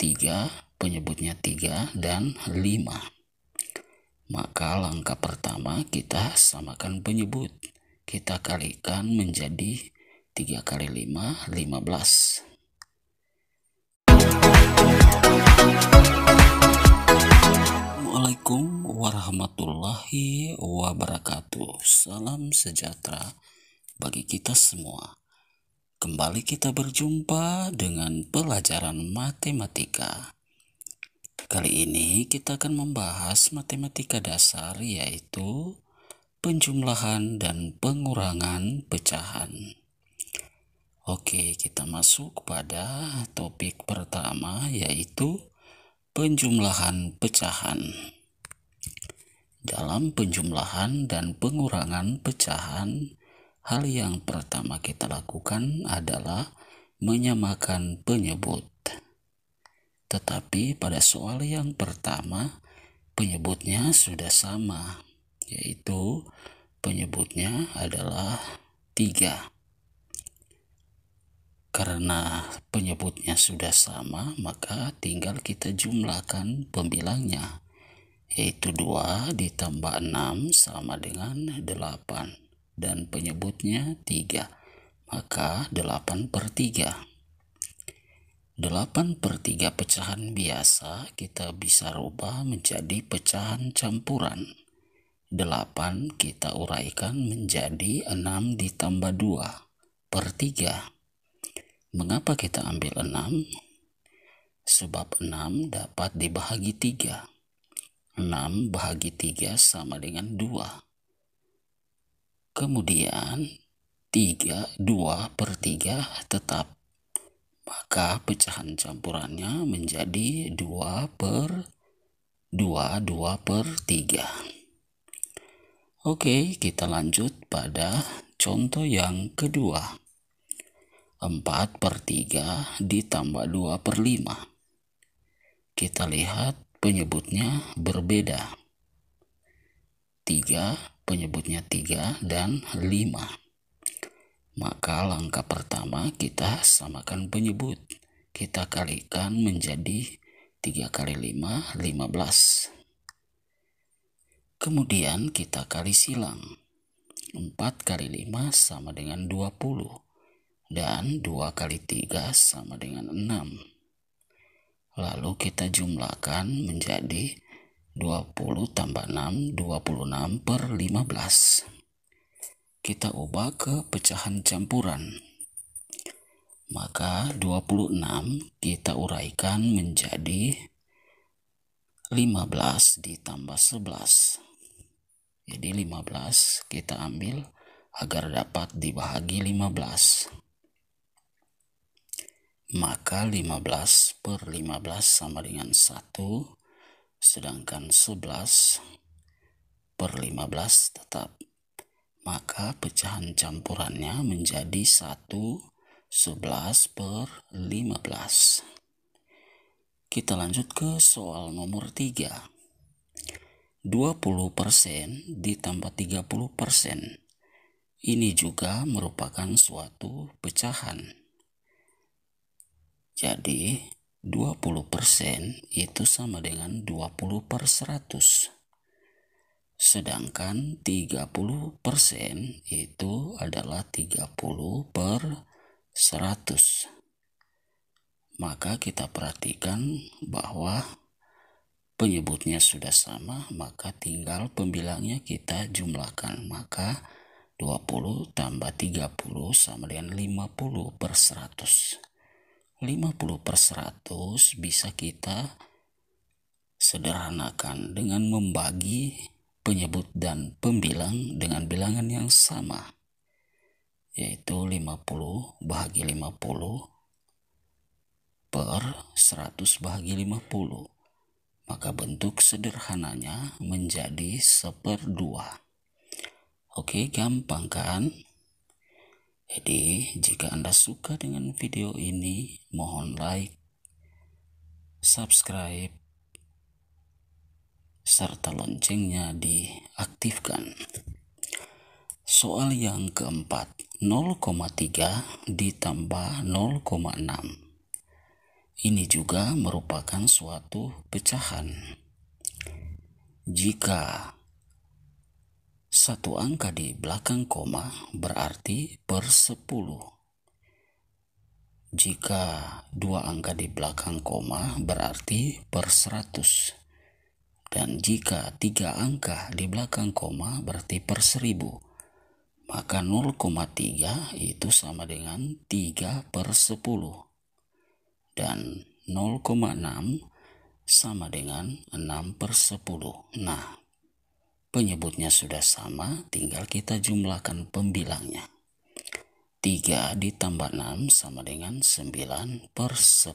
3, penyebutnya 3 dan 5. Maka langkah pertama kita samakan penyebut. Kita kalikan menjadi 3 kali 5, 15. Assalamualaikum warahmatullahi wabarakatuh. Salam sejahtera bagi kita semua. Kembali kita berjumpa dengan pelajaran matematika. Kali ini kita akan membahas matematika dasar yaitu penjumlahan dan pengurangan pecahan. Oke, kita masuk pada topik pertama yaitu penjumlahan pecahan. Dalam penjumlahan dan pengurangan pecahan, Hal yang pertama kita lakukan adalah menyamakan penyebut. Tetapi pada soal yang pertama, penyebutnya sudah sama, yaitu penyebutnya adalah tiga. Karena penyebutnya sudah sama, maka tinggal kita jumlahkan pembilangnya, yaitu 2 ditambah 6 sama dengan 8 dan penyebutnya 3. Maka 8 per 3. 8 per 3 pecahan biasa kita bisa rubah menjadi pecahan campuran. 8 kita uraikan menjadi 6 ditambah 2 per 3. Mengapa kita ambil 6? Sebab 6 dapat dibahagi 3. 6 bahagi 3 sama dengan 2. Kemudian 3, 2 per 3 tetap. Maka pecahan campurannya menjadi 2 per 2, 2 per 3. Oke, kita lanjut pada contoh yang kedua. 4 per 3 ditambah 2 per 5. Kita lihat penyebutnya berbeda. 3, penyebutnya 3 dan 5. Maka langkah pertama kita samakan penyebut. Kita kalikan menjadi 3 kali 5, 15. Kemudian kita kali silang. 4 kali 5 sama dengan 20. Dan 2 kali 3 sama dengan 6. Lalu kita jumlahkan menjadi 20 tambah 6 26 per 15 kita ubah ke pecahan campuran maka 26 kita uraikan menjadi 15 ditambah 11 jadi 15 kita ambil agar dapat dibahagi 15 maka 15 per 15 sama dengan 1 sedangkan 11 per 15 tetap. Maka pecahan campurannya menjadi 1 11 per 15. Kita lanjut ke soal nomor 3. 20% ditambah 30%. Ini juga merupakan suatu pecahan. Jadi, 20% itu sama dengan 20 per 100 sedangkan 30% persen itu adalah 30 per 100 maka kita perhatikan bahwa penyebutnya sudah sama maka tinggal pembilangnya kita jumlahkan maka 20 tambah 30 sama dengan 50 per 100 50 per 100 bisa kita sederhanakan dengan membagi penyebut dan pembilang dengan bilangan yang sama yaitu 50 bahagi 50 per 100 bahagi 50 maka bentuk sederhananya menjadi seperdua oke gampang kan jadi, jika Anda suka dengan video ini, mohon like, subscribe, serta loncengnya diaktifkan. Soal yang keempat, 0,3 ditambah 0,6. Ini juga merupakan suatu pecahan. Jika satu angka di belakang koma berarti per 10. Jika dua angka di belakang koma berarti per 100. Dan jika tiga angka di belakang koma berarti per 1000. Maka 0,3 itu sama dengan 3 per 10. Dan 0,6 sama dengan 6 per 10. Nah, Penyebutnya sudah sama, tinggal kita jumlahkan pembilangnya. 3 ditambah 6 sama dengan 9 per 10.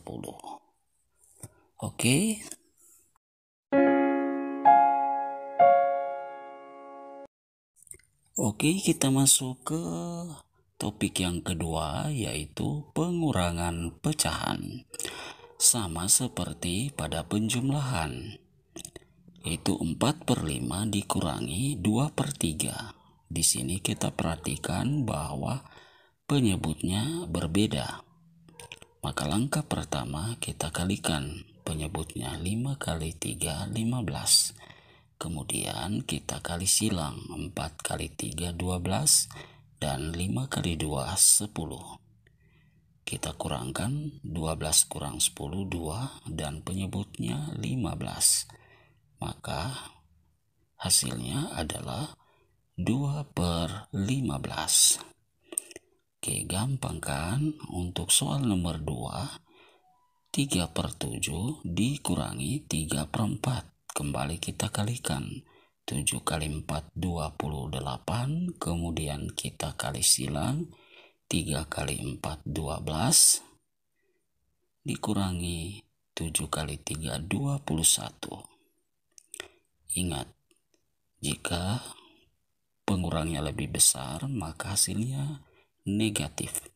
Oke. Oke, kita masuk ke topik yang kedua yaitu pengurangan pecahan. Sama seperti pada penjumlahan, itu 4 per 5 dikurangi 2 per 3. Di sini kita perhatikan bahwa penyebutnya berbeda. Maka langkah pertama kita kalikan penyebutnya 5 kali 3 15. Kemudian kita kali silang 4 kali 3 12 dan 5 kali 2 10 kita kurangkan 12 kurang 10 2 dan penyebutnya 15 maka hasilnya adalah 2 per 15. Oke, gampang kan? Untuk soal nomor 2, 3 per 7 dikurangi 3 per 4. Kembali kita kalikan. 7 kali 4, 28. Kemudian kita kali silang. 3 kali 4, 12. Dikurangi 7 kali 3, 21. Ingat, jika pengurangnya lebih besar, maka hasilnya negatif.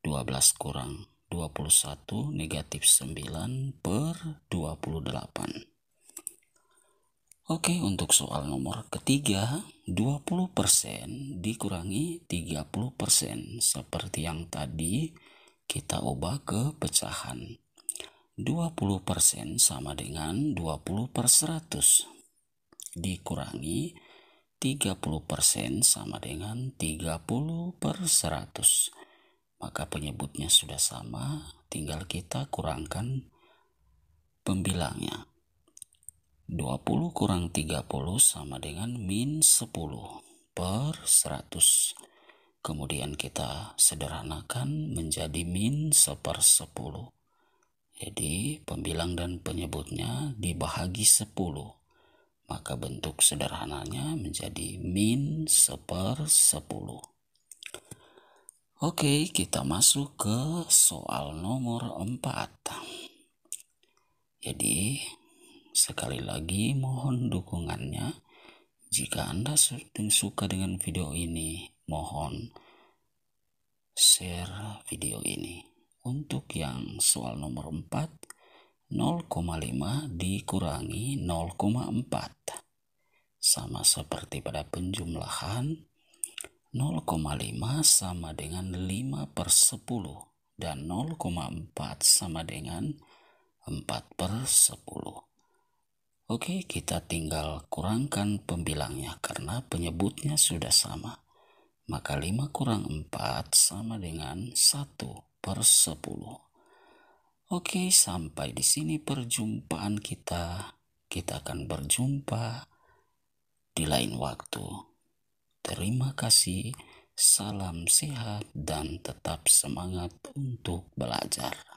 12 kurang 21 negatif 9 per 28. Oke, untuk soal nomor ketiga, 20% dikurangi 30% seperti yang tadi kita ubah ke pecahan. 20% sama dengan 20 per 100 dikurangi 30% sama dengan 30 per 100. Maka penyebutnya sudah sama, tinggal kita kurangkan pembilangnya. 20 kurang 30 sama dengan min 10 per 100. Kemudian kita sederhanakan menjadi min seper 10. Jadi pembilang dan penyebutnya dibahagi 10 maka bentuk sederhananya menjadi min seper sepuluh. Oke, kita masuk ke soal nomor 4. Jadi, sekali lagi mohon dukungannya. Jika Anda suka dengan video ini, mohon share video ini. Untuk yang soal nomor 4, 0,5 dikurangi 0,4 sama seperti pada penjumlahan 0,5 sama dengan 5 per 10 dan 0,4 sama dengan 4 per 10 Oke kita tinggal kurangkan pembilangnya karena penyebutnya sudah sama maka 5 kurang 4 sama dengan 1 per 10 Oke, sampai di sini perjumpaan kita. Kita akan berjumpa di lain waktu. Terima kasih, salam sehat, dan tetap semangat untuk belajar.